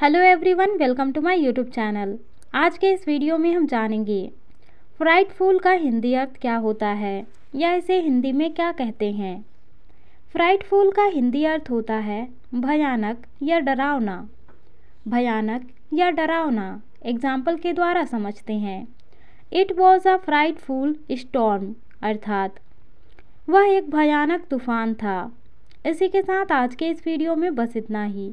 hello everyone welcome to my YouTube channel आज के इस वीडियो में हम जानेंगे फ्राइड फूल का हिंदी अर्थ क्या होता है या इसे हिंदी में क्या कहते हैं फ्राइड फूल का हिंदी अर्थ होता है भयानक या डरावना भयानक या डरावना एग्जाम्पल के द्वारा समझते हैं it was a frightful storm अर्थात वह एक भयानक तूफान था इसी के साथ आज के इस वीडियो में बस इतना ही